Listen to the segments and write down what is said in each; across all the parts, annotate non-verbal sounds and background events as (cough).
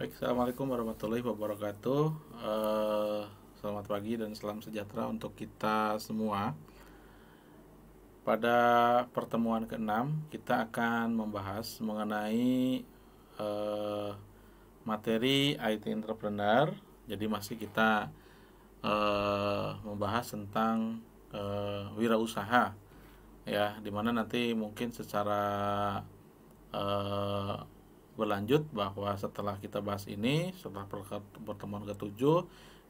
Baik, Assalamualaikum warahmatullahi wabarakatuh. Uh, selamat pagi dan salam sejahtera untuk kita semua. Pada pertemuan ke-6, kita akan membahas mengenai uh, materi IT entrepreneur. Jadi masih kita uh, membahas tentang uh, wirausaha ya, dimana nanti mungkin secara berlanjut bahwa setelah kita bahas ini, setelah pertemuan ketujuh,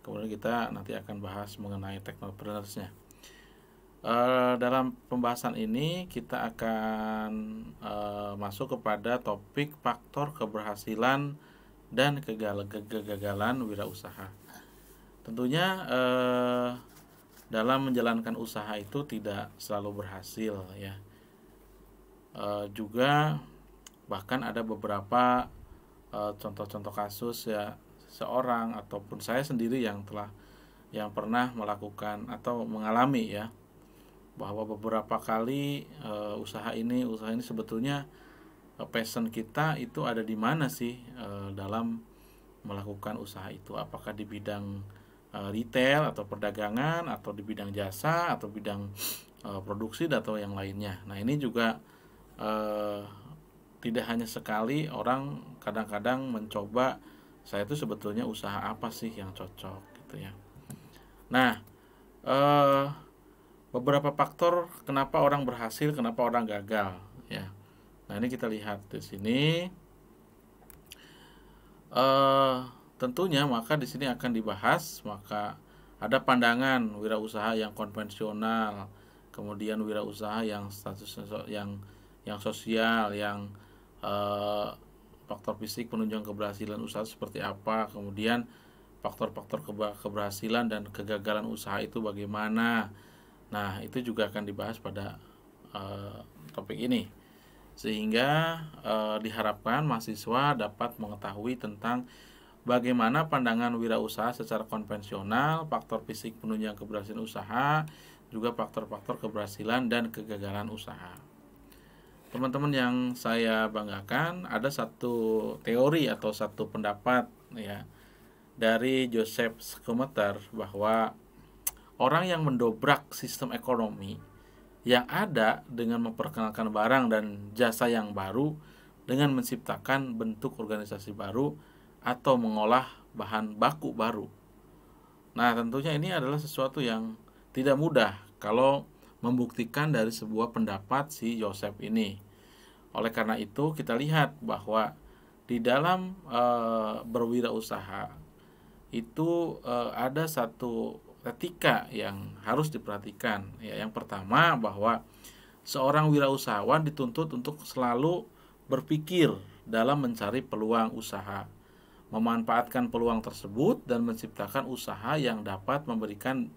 kemudian kita nanti akan bahas mengenai teknopreneursnya E, eh, dalam pembahasan ini kita akan e, masuk kepada topik faktor keberhasilan dan kegagalan wirausaha. Tentunya e, dalam menjalankan usaha itu tidak selalu berhasil ya. E, juga bahkan ada beberapa eh, contoh-contoh kasus ya seorang ataupun saya sendiri yang telah yang pernah melakukan atau mengalami ya bahwa beberapa kali uh, usaha ini usaha ini sebetulnya uh, passion kita itu ada di mana sih uh, dalam melakukan usaha itu apakah di bidang uh, retail atau perdagangan atau di bidang jasa atau bidang uh, produksi atau yang lainnya nah ini juga uh, tidak hanya sekali orang kadang-kadang mencoba saya itu sebetulnya usaha apa sih yang cocok gitu ya. Nah, eh, beberapa faktor kenapa orang berhasil, kenapa orang gagal ya. Nah, ini kita lihat di sini. Eh, tentunya maka di sini akan dibahas maka ada pandangan wirausaha yang konvensional, kemudian wirausaha yang status yang yang sosial, yang Eh, faktor fisik penunjang keberhasilan usaha seperti apa, kemudian faktor-faktor keberhasilan dan kegagalan usaha itu bagaimana. Nah, itu juga akan dibahas pada uh, topik ini. Sehingga uh, diharapkan mahasiswa dapat mengetahui tentang bagaimana pandangan wirausaha secara konvensional, faktor fisik penunjang keberhasilan usaha, juga faktor-faktor keberhasilan dan kegagalan usaha teman-teman yang saya banggakan ada satu teori atau satu pendapat ya dari Joseph Schumacher bahwa orang yang mendobrak sistem ekonomi yang ada dengan memperkenalkan barang dan jasa yang baru dengan menciptakan bentuk organisasi baru atau mengolah bahan baku baru. Nah, tentunya ini adalah sesuatu yang tidak mudah kalau membuktikan dari sebuah pendapat si Yosef ini. Oleh karena itu kita lihat bahwa di dalam e, berwirausaha itu e, ada satu etika yang harus diperhatikan. Ya, yang pertama bahwa seorang wirausahawan dituntut untuk selalu berpikir dalam mencari peluang usaha, memanfaatkan peluang tersebut dan menciptakan usaha yang dapat memberikan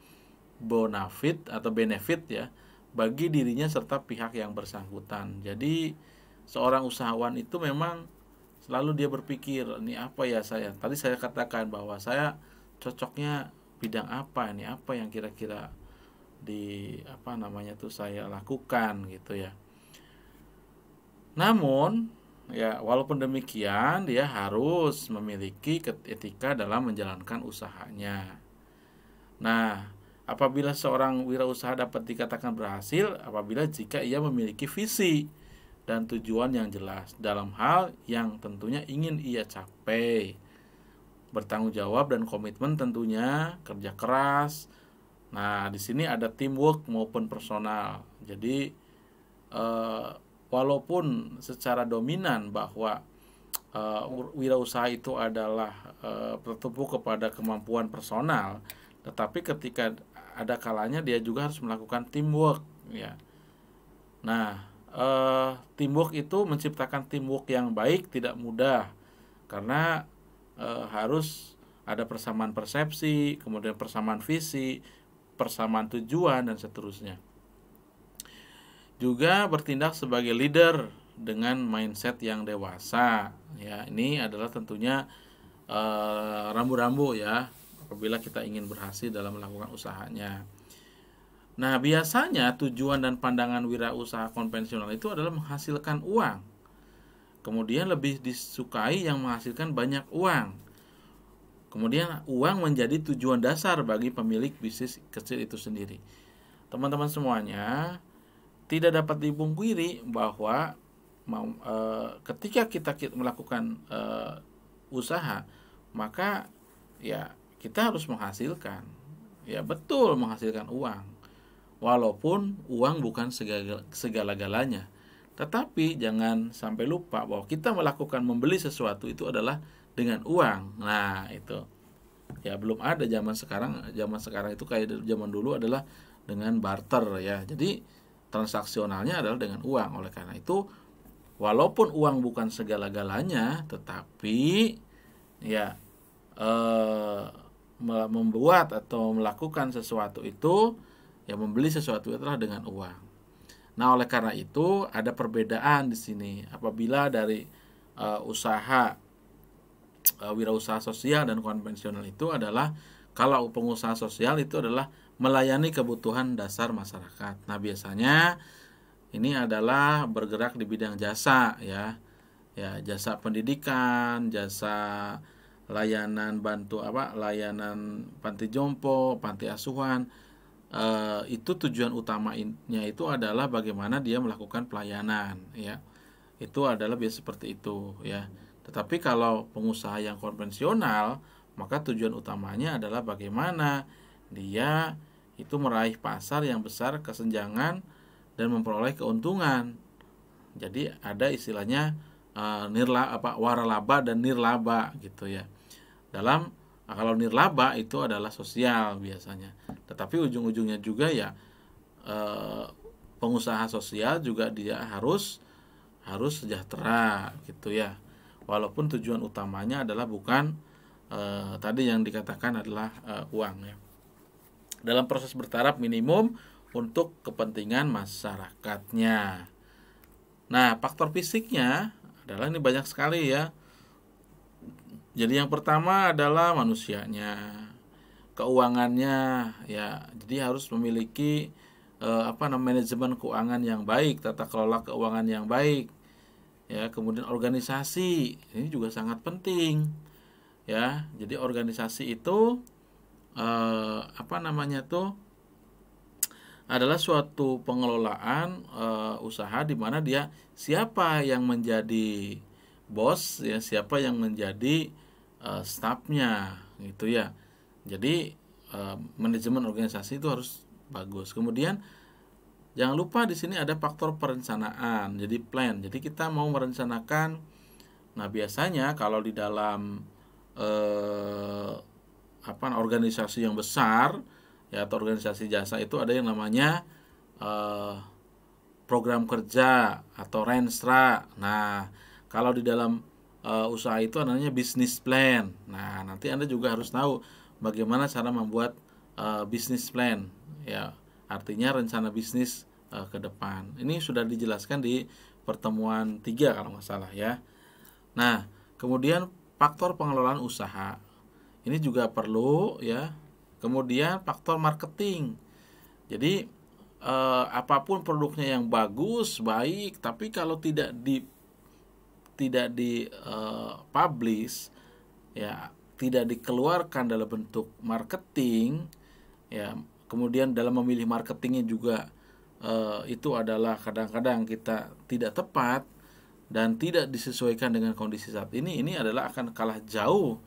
bonafit atau benefit ya bagi dirinya serta pihak yang bersangkutan. Jadi seorang usahawan itu memang selalu dia berpikir, ini apa ya saya? Tadi saya katakan bahwa saya cocoknya bidang apa ini apa yang kira-kira di apa namanya tuh saya lakukan gitu ya. Namun ya walaupun demikian dia harus memiliki etika dalam menjalankan usahanya. Nah, apabila seorang wirausaha dapat dikatakan berhasil apabila jika ia memiliki visi dan tujuan yang jelas dalam hal yang tentunya ingin ia capai. Bertanggung jawab dan komitmen tentunya, kerja keras. Nah, di sini ada teamwork maupun personal. Jadi eh, walaupun secara dominan bahwa eh, wirausaha itu adalah eh, bertumpu kepada kemampuan personal, tetapi ketika ada kalanya dia juga harus melakukan teamwork ya. Nah, eh, teamwork itu menciptakan teamwork yang baik tidak mudah karena eh, harus ada persamaan persepsi, kemudian persamaan visi, persamaan tujuan dan seterusnya. Juga bertindak sebagai leader dengan mindset yang dewasa. Ya, ini adalah tentunya eh, rambu-rambu uh, ya apabila kita ingin berhasil dalam melakukan usahanya. Nah, biasanya tujuan dan pandangan wirausaha konvensional itu adalah menghasilkan uang. Kemudian lebih disukai yang menghasilkan banyak uang. Kemudian uang menjadi tujuan dasar bagi pemilik bisnis kecil itu sendiri. Teman-teman semuanya, tidak dapat dibungkiri bahwa e, ketika kita melakukan e, usaha, maka ya kita harus menghasilkan ya betul menghasilkan uang walaupun uang bukan segala, galanya tetapi jangan sampai lupa bahwa kita melakukan membeli sesuatu itu adalah dengan uang nah itu ya belum ada zaman sekarang zaman sekarang itu kayak zaman dulu adalah dengan barter ya jadi transaksionalnya adalah dengan uang oleh karena itu walaupun uang bukan segala-galanya tetapi ya eh, membuat atau melakukan sesuatu itu ya membeli sesuatu itu adalah dengan uang. Nah, oleh karena itu ada perbedaan di sini apabila dari uh, usaha uh, wirausaha sosial dan konvensional itu adalah kalau pengusaha sosial itu adalah melayani kebutuhan dasar masyarakat. Nah, biasanya ini adalah bergerak di bidang jasa ya. Ya, jasa pendidikan, jasa layanan bantu apa layanan panti jompo panti asuhan Uh, itu tujuan utamanya itu adalah bagaimana dia melakukan pelayanan ya itu adalah biasa seperti itu ya tetapi kalau pengusaha yang konvensional maka tujuan utamanya adalah bagaimana dia itu meraih pasar yang besar kesenjangan dan memperoleh keuntungan jadi ada istilahnya uh, nirla apa waralaba dan nirlaba gitu ya dalam kalau nirlaba itu adalah sosial biasanya. Tetapi ujung-ujungnya juga ya eh, pengusaha sosial juga dia harus harus sejahtera gitu ya. Walaupun tujuan utamanya adalah bukan e, tadi yang dikatakan adalah e, uang ya. Dalam proses bertaraf minimum untuk kepentingan masyarakatnya. Nah, faktor fisiknya adalah ini banyak sekali ya jadi yang pertama adalah manusianya, keuangannya ya. Jadi harus memiliki eh, apa namanya manajemen keuangan yang baik, tata kelola keuangan yang baik. Ya, kemudian organisasi ini juga sangat penting. Ya, jadi organisasi itu eh, apa namanya tuh adalah suatu pengelolaan eh, usaha di mana dia siapa yang menjadi bos ya siapa yang menjadi uh, staffnya gitu ya jadi uh, manajemen organisasi itu harus bagus kemudian jangan lupa di sini ada faktor perencanaan jadi plan jadi kita mau merencanakan nah biasanya kalau di dalam uh, apa organisasi yang besar ya atau organisasi jasa itu ada yang namanya uh, program kerja atau renstra nah kalau di dalam uh, usaha itu namanya bisnis plan. Nah, nanti Anda juga harus tahu bagaimana cara membuat uh, eh, bisnis plan. Ya, artinya rencana bisnis uh, ke depan. Ini sudah dijelaskan di pertemuan 3 kalau nggak salah ya. Nah, kemudian faktor pengelolaan usaha. Ini juga perlu ya. Kemudian faktor marketing. Jadi eh, apapun produknya yang bagus, baik, tapi kalau tidak di tidak di uh, publish ya tidak dikeluarkan dalam bentuk marketing ya kemudian dalam memilih marketingnya juga uh, itu adalah kadang-kadang kita tidak tepat dan tidak disesuaikan dengan kondisi saat ini ini adalah akan kalah jauh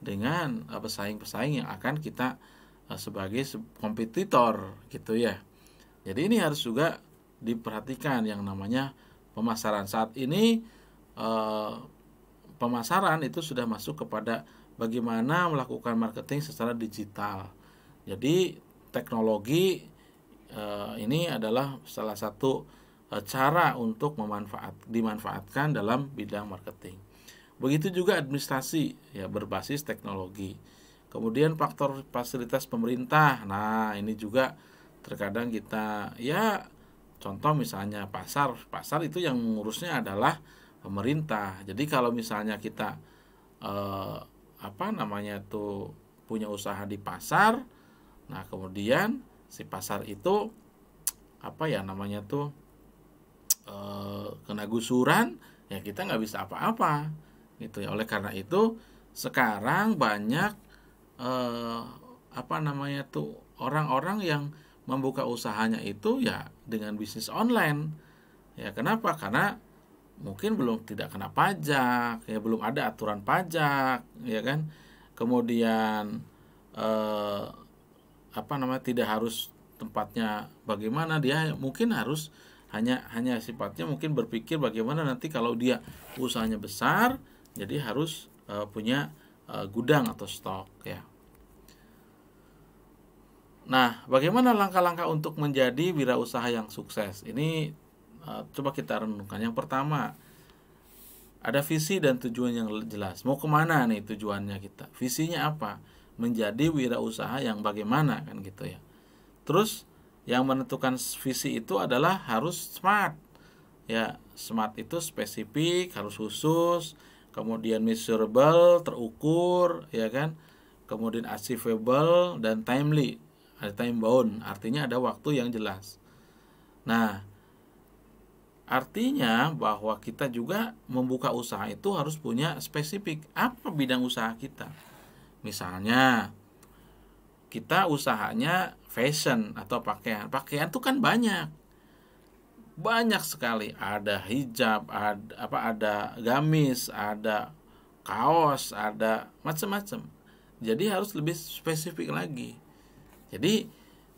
dengan eh, pesaing-pesaing yang akan kita uh, sebagai kompetitor gitu ya jadi ini harus juga diperhatikan yang namanya pemasaran saat ini Eh, pemasaran itu sudah masuk kepada bagaimana melakukan marketing secara digital. Jadi teknologi uh, ini adalah salah satu uh, cara untuk memanfaat dimanfaatkan dalam bidang marketing. Begitu juga administrasi ya berbasis teknologi. Kemudian faktor fasilitas pemerintah. Nah, ini juga terkadang kita ya contoh misalnya pasar, pasar itu yang mengurusnya adalah pemerintah. Jadi kalau misalnya kita eh, apa namanya itu punya usaha di pasar, nah kemudian si pasar itu apa ya namanya tuh eh, kena gusuran, ya kita nggak bisa apa-apa gitu ya. Oleh karena itu sekarang banyak eh, apa namanya tuh orang-orang yang membuka usahanya itu ya dengan bisnis online. Ya kenapa? Karena mungkin belum tidak kena pajak ya belum ada aturan pajak ya kan kemudian eh, apa namanya tidak harus tempatnya bagaimana dia mungkin harus hanya hanya sifatnya mungkin berpikir bagaimana nanti kalau dia usahanya besar jadi harus eh, punya eh, gudang atau stok ya Nah, bagaimana langkah-langkah untuk menjadi wirausaha yang sukses? Ini Eh, coba kita renungkan. Yang pertama, ada visi dan tujuan yang jelas. Mau kemana nih tujuannya kita? Visinya apa? Menjadi wirausaha yang bagaimana kan gitu ya. Terus yang menentukan visi itu adalah harus smart. Ya, smart itu spesifik, harus khusus, kemudian measurable, terukur, ya kan? Kemudian achievable dan timely, ada time bound, artinya ada waktu yang jelas. Nah, Artinya bahwa kita juga membuka usaha itu harus punya spesifik apa bidang usaha kita. Misalnya kita usahanya fashion atau pakaian. Pakaian itu kan banyak. Banyak sekali. Ada hijab, ada apa ada gamis, ada kaos, ada macam-macam. Jadi harus lebih spesifik lagi. Jadi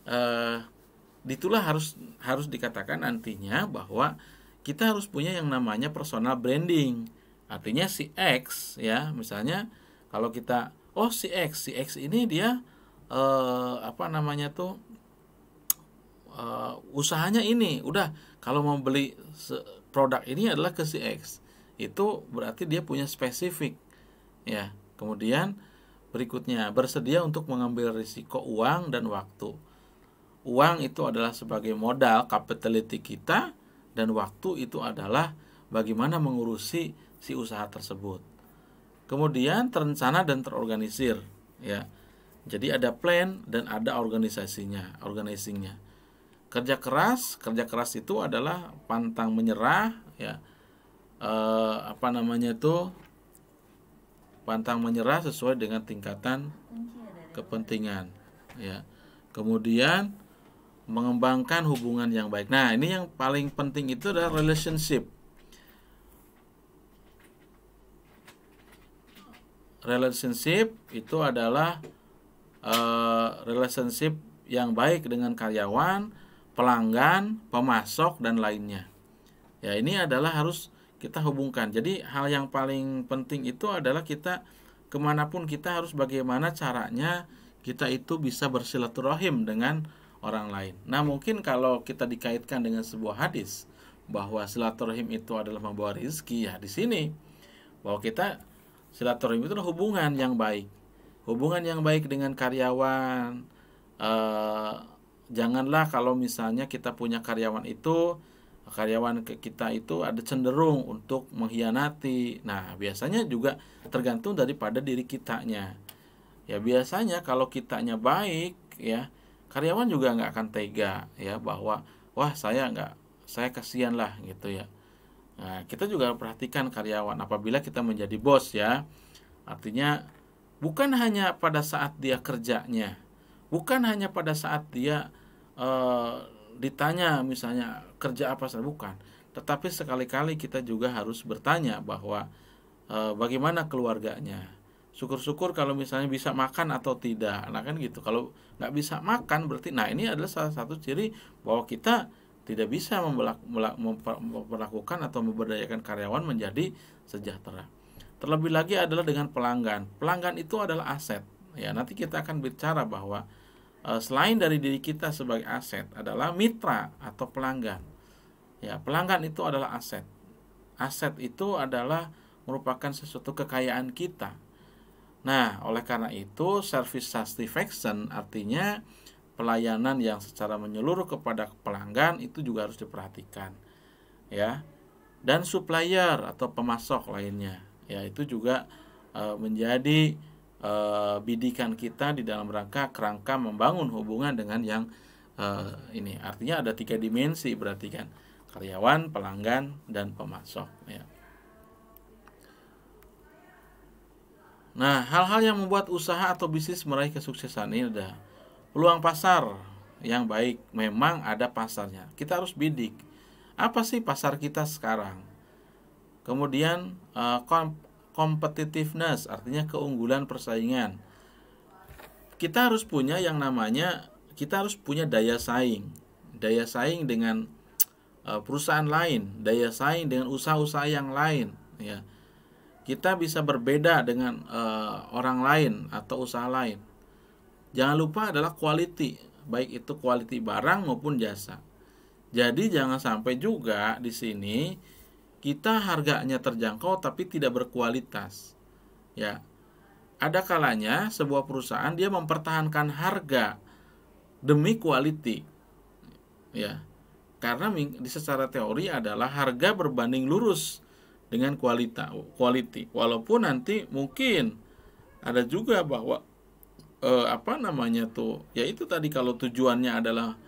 eh ditulah harus harus dikatakan nantinya bahwa kita harus punya yang namanya personal branding. Artinya si X ya, misalnya kalau kita oh si X, si X ini dia eh, apa namanya tuh eh, usahanya ini. Udah kalau mau beli produk ini adalah ke si X. Itu berarti dia punya spesifik ya. Kemudian berikutnya bersedia untuk mengambil risiko uang dan waktu. Uang itu adalah sebagai modal kapitaliti kita dan waktu itu adalah bagaimana mengurusi si usaha tersebut. Kemudian terencana dan terorganisir, ya. Jadi ada plan dan ada organisasinya, organizingnya. Kerja keras, kerja keras itu adalah pantang menyerah, ya. E, apa namanya itu? Pantang menyerah sesuai dengan tingkatan kepentingan, ya. Kemudian mengembangkan hubungan yang baik. Nah, ini yang paling penting itu adalah relationship. Relationship itu adalah uh, relationship yang baik dengan karyawan, pelanggan, pemasok dan lainnya. Ya, ini adalah harus kita hubungkan. Jadi hal yang paling penting itu adalah kita kemanapun kita harus bagaimana caranya kita itu bisa bersilaturahim dengan orang lain. Nah, mungkin kalau kita dikaitkan dengan sebuah hadis bahwa silaturahim itu adalah membawa rezeki, ya di sini bahwa kita silaturahim itu adalah hubungan yang baik. Hubungan yang baik dengan karyawan eh, janganlah kalau misalnya kita punya karyawan itu karyawan kita itu ada cenderung untuk mengkhianati. Nah, biasanya juga tergantung daripada diri kitanya. Ya biasanya kalau kitanya baik ya, karyawan juga nggak akan tega ya bahwa wah saya nggak saya kasihan lah gitu ya nah, kita juga perhatikan karyawan apabila kita menjadi bos ya artinya bukan hanya pada saat dia kerjanya bukan hanya pada saat dia e, ditanya misalnya kerja apa saja bukan tetapi sekali-kali kita juga harus bertanya bahwa e, bagaimana keluarganya syukur-syukur kalau misalnya bisa makan atau tidak nah kan gitu kalau nggak bisa makan berarti nah ini adalah salah satu ciri bahwa kita tidak bisa memperlakukan atau memberdayakan karyawan menjadi sejahtera. Terlebih lagi adalah dengan pelanggan. Pelanggan itu adalah aset. Ya, nanti kita akan bicara bahwa eh, selain dari diri kita sebagai aset adalah mitra atau pelanggan. Ya, pelanggan itu adalah aset. Aset itu adalah merupakan sesuatu kekayaan kita Nah, oleh karena itu, service satisfaction artinya pelayanan yang secara menyeluruh kepada pelanggan itu juga harus diperhatikan. Ya. Dan supplier atau pemasok lainnya, ya itu juga e, menjadi e, bidikan kita di dalam rangka kerangka membangun hubungan dengan yang e, ini. Artinya ada tiga dimensi berarti kan. Karyawan, pelanggan, dan pemasok, ya. Nah, hal-hal yang membuat usaha atau bisnis meraih kesuksesan ini ada peluang pasar yang baik. Memang ada pasarnya. Kita harus bidik. Apa sih pasar kita sekarang? Kemudian eh, competitiveness artinya keunggulan persaingan. Kita harus punya yang namanya kita harus punya daya saing. Daya saing dengan eh, perusahaan lain, daya saing dengan usaha-usaha yang lain, ya kita bisa berbeda dengan uh, orang lain atau usaha lain. Jangan lupa adalah quality, baik itu quality barang maupun jasa. Jadi jangan sampai juga di sini kita harganya terjangkau tapi tidak berkualitas. Ya. Ada kalanya sebuah perusahaan dia mempertahankan harga demi quality. Ya. Karena di secara teori adalah harga berbanding lurus dengan kualita quality walaupun nanti mungkin ada juga bahwa eh, apa namanya tuh ya itu tadi kalau tujuannya adalah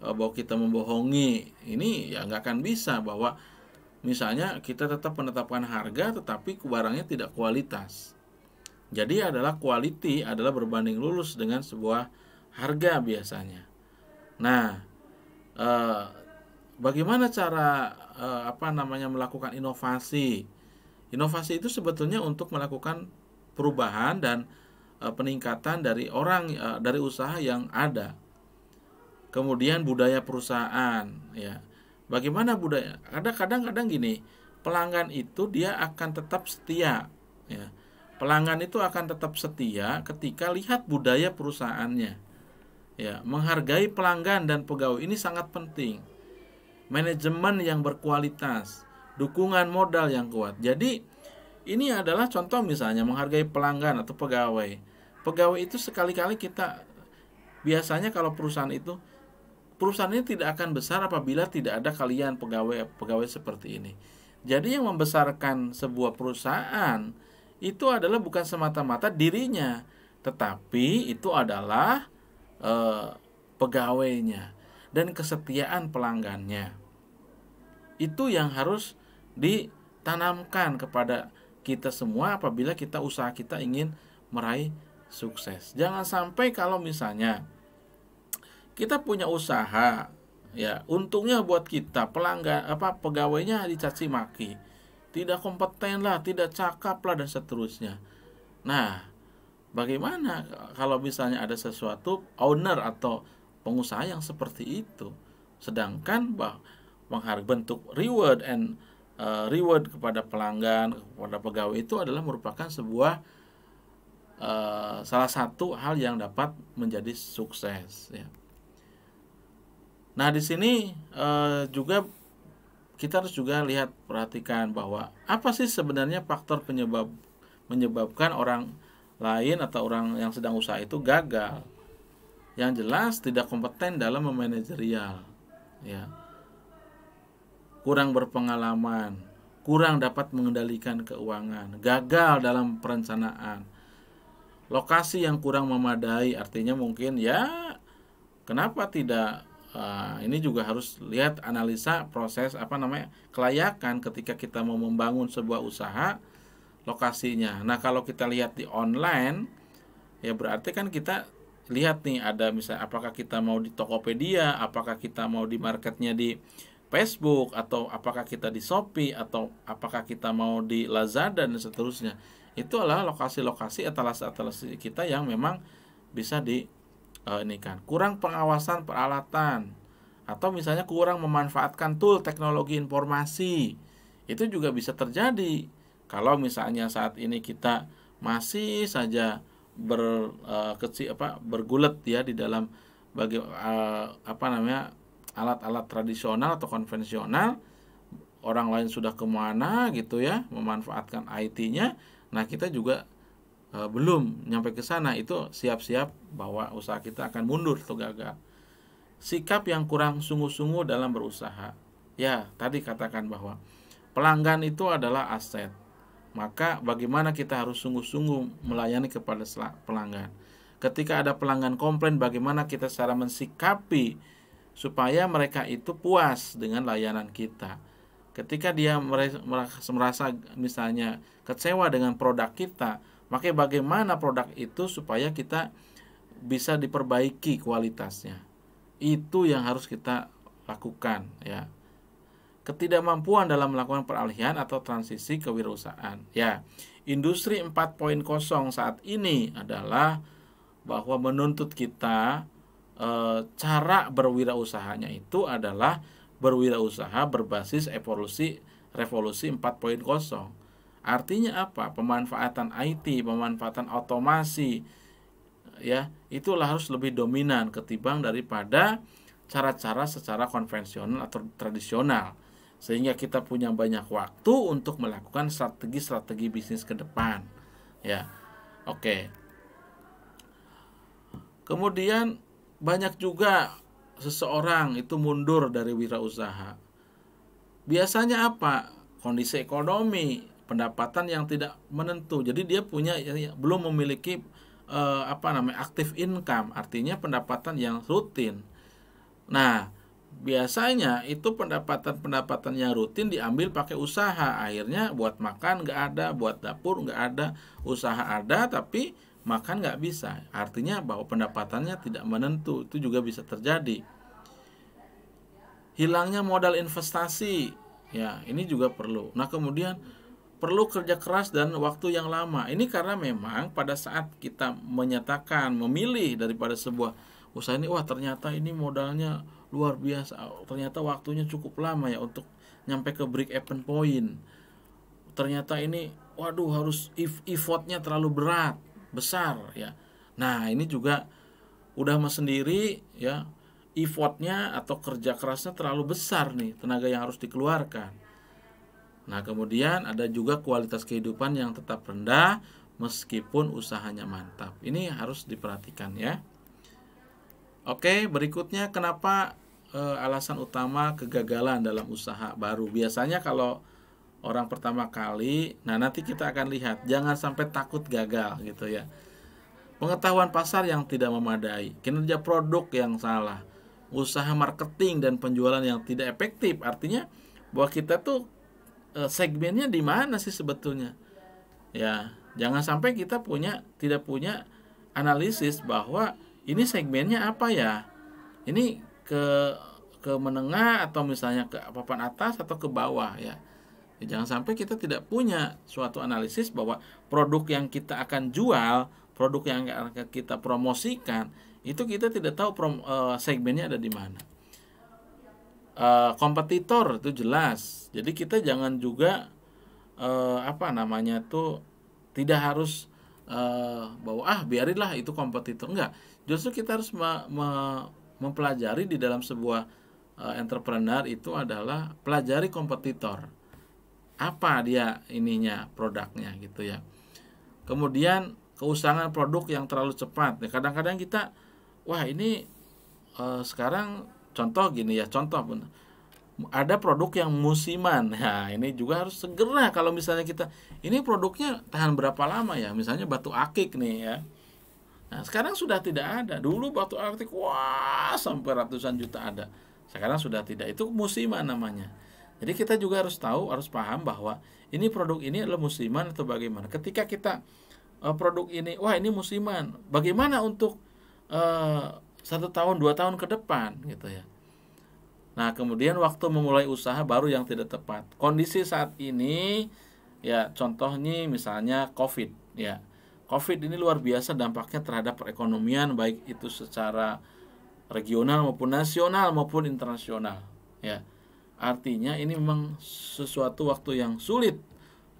eh, bahwa kita membohongi ini ya nggak akan bisa bahwa misalnya kita tetap menetapkan harga tetapi barangnya tidak kualitas jadi adalah quality adalah berbanding lurus dengan sebuah harga biasanya nah eh, bagaimana cara uh, apa namanya melakukan inovasi. Inovasi itu sebetulnya untuk melakukan perubahan dan uh, peningkatan dari orang uh, dari usaha yang ada. Kemudian budaya perusahaan ya. Bagaimana budaya? Ada kadang-kadang gini, pelanggan itu dia akan tetap setia ya. Pelanggan itu akan tetap setia ketika lihat budaya perusahaannya. Ya, menghargai pelanggan dan pegawai ini sangat penting manajemen yang berkualitas, dukungan modal yang kuat. Jadi ini adalah contoh misalnya menghargai pelanggan atau pegawai. Pegawai itu sekali-kali kita biasanya kalau perusahaan itu perusahaan ini tidak akan besar apabila tidak ada kalian pegawai pegawai seperti ini. Jadi yang membesarkan sebuah perusahaan itu adalah bukan semata-mata dirinya, tetapi itu adalah e, pegawainya dan kesetiaan pelanggannya itu yang harus ditanamkan kepada kita semua apabila kita usaha kita ingin meraih sukses. Jangan sampai kalau misalnya kita punya usaha ya untungnya buat kita pelanggan apa pegawainya dicaci maki tidak kompeten lah tidak cakap lah dan seterusnya nah bagaimana kalau misalnya ada sesuatu owner atau pengusaha yang seperti itu sedangkan bahwa menghargai bentuk reward and uh, reward kepada pelanggan kepada pegawai itu adalah merupakan sebuah uh, salah satu hal yang dapat menjadi sukses ya. Nah di sini uh, juga kita harus juga lihat perhatikan bahwa apa sih sebenarnya faktor penyebab menyebabkan orang lain atau orang yang sedang usaha itu gagal yang jelas tidak kompeten dalam memanajerial ya kurang berpengalaman, kurang dapat mengendalikan keuangan, gagal dalam perencanaan, lokasi yang kurang memadai, artinya mungkin ya kenapa tidak Uh, ini juga harus lihat analisa proses apa namanya kelayakan ketika kita mau membangun sebuah usaha lokasinya. Nah kalau kita lihat di online ya berarti kan kita lihat nih ada misalnya apakah kita mau di Tokopedia, apakah kita mau di marketnya di Facebook atau apakah kita di Shopee atau apakah kita mau di Lazada dan seterusnya itu adalah lokasi-lokasi etalase-etalase kita yang memang bisa di uh, eh, ini kan kurang pengawasan peralatan atau misalnya kurang memanfaatkan tool teknologi informasi itu juga bisa terjadi kalau misalnya saat ini kita masih saja ber uh, eh, kecil apa bergulet ya di dalam bagi uh, apa namanya alat-alat tradisional atau konvensional orang lain sudah kemana gitu ya memanfaatkan IT-nya nah kita juga e, belum nyampe ke sana itu siap-siap bahwa usaha kita akan mundur atau gagal sikap yang kurang sungguh-sungguh dalam berusaha ya tadi katakan bahwa pelanggan itu adalah aset maka bagaimana kita harus sungguh-sungguh melayani kepada pelanggan ketika ada pelanggan komplain bagaimana kita secara mensikapi supaya mereka itu puas dengan layanan kita. Ketika dia merasa misalnya kecewa dengan produk kita, maka bagaimana produk itu supaya kita bisa diperbaiki kualitasnya. Itu yang harus kita lakukan ya. Ketidakmampuan dalam melakukan peralihan atau transisi kewirausahaan. Ya, industri 4.0 saat ini adalah bahwa menuntut kita e, cara berwirausahanya itu adalah berwirausaha berbasis evolusi revolusi 4.0. Artinya apa? Pemanfaatan IT, pemanfaatan otomasi ya, itulah harus lebih dominan ketimbang daripada cara-cara secara konvensional atau tradisional sehingga kita punya banyak waktu untuk melakukan strategi-strategi bisnis ke depan ya oke kemudian banyak juga seseorang itu mundur dari wirausaha. Biasanya apa? Kondisi ekonomi, pendapatan yang tidak menentu. Jadi dia punya ya, ya, belum memiliki eh, apa namanya active income, artinya pendapatan yang rutin. Nah, biasanya itu pendapatan-pendapatan yang rutin diambil pakai usaha akhirnya buat makan nggak ada buat dapur nggak ada usaha ada tapi makan nggak bisa. Artinya bahwa pendapatannya tidak menentu, itu juga bisa terjadi. Hilangnya modal investasi, ya ini juga perlu. Nah kemudian perlu kerja keras dan waktu yang lama. Ini karena memang pada saat kita menyatakan, memilih daripada sebuah usaha ini, wah ternyata ini modalnya luar biasa, ternyata waktunya cukup lama ya untuk nyampe ke break even point. Ternyata ini, waduh harus effortnya terlalu berat besar ya. Nah, ini juga udah mas sendiri ya effortnya atau kerja kerasnya terlalu besar nih tenaga yang harus dikeluarkan. Nah, kemudian ada juga kualitas kehidupan yang tetap rendah meskipun usahanya mantap. Ini harus diperhatikan ya. Oke, berikutnya kenapa e, alasan utama kegagalan dalam usaha baru? Biasanya kalau orang pertama kali. Nah, nanti kita akan lihat jangan sampai takut gagal gitu ya. Pengetahuan pasar yang tidak memadai, kinerja produk yang salah, usaha marketing dan penjualan yang tidak efektif. Artinya bahwa kita tuh eh, segmennya di mana sih sebetulnya? Ya, jangan sampai kita punya tidak punya analisis bahwa ini segmennya apa ya? Ini ke ke menengah atau misalnya ke papan atas atau ke bawah ya Ya, jangan sampai kita tidak punya suatu analisis bahwa produk yang kita akan jual, produk yang akan kita promosikan, itu kita tidak tahu prom, uh, segmennya ada di mana. Uh, kompetitor itu jelas. Jadi kita jangan juga uh, apa namanya tuh tidak harus uh, bahwa ah biarinlah itu kompetitor. Enggak. Justru kita harus me me mempelajari di dalam sebuah uh, entrepreneur itu adalah pelajari kompetitor apa dia ininya produknya gitu ya kemudian keusangan produk yang terlalu cepat ya, kadang-kadang kita wah ini e, sekarang contoh gini ya contoh pun ada produk yang musiman ya (laughs) ini juga harus segera kalau misalnya kita ini produknya tahan berapa lama ya misalnya batu akik nih ya Nah, sekarang sudah tidak ada. Dulu batu akik wah sampai ratusan juta ada. Sekarang sudah tidak. Itu musiman namanya. Jadi kita juga harus tahu, harus paham bahwa ini produk ini adalah Musliman atau bagaimana. Ketika kita uh, produk ini, wah ini Musliman, bagaimana untuk uh, satu tahun, dua tahun ke depan gitu ya. Nah kemudian waktu memulai usaha baru yang tidak tepat. Kondisi saat ini ya contohnya misalnya COVID ya. COVID ini luar biasa dampaknya terhadap perekonomian baik itu secara regional maupun nasional maupun internasional ya Artinya ini memang sesuatu waktu yang sulit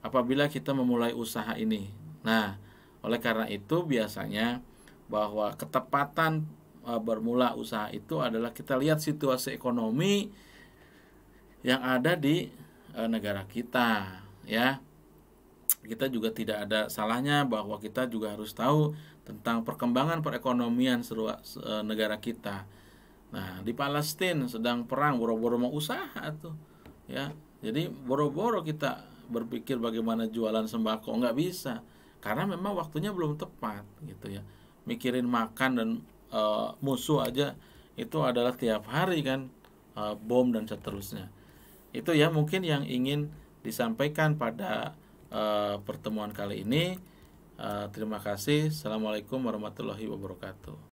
apabila kita memulai usaha ini. Nah, oleh karena itu biasanya bahwa ketepatan eh, bermula usaha itu adalah kita lihat situasi ekonomi yang ada di eh, negara kita, ya. Kita juga tidak ada salahnya bahwa kita juga harus tahu tentang perkembangan perekonomian eh, negara kita Nah, di Palestina sedang perang, boro-boro mau usaha tuh. Ya. Jadi boro-boro kita berpikir bagaimana jualan sembako nggak bisa karena memang waktunya belum tepat gitu ya. Mikirin makan dan e, musuh aja itu adalah tiap hari kan e, bom dan seterusnya. Itu ya mungkin yang ingin disampaikan pada e, pertemuan kali ini. E, terima kasih. Assalamualaikum warahmatullahi wabarakatuh.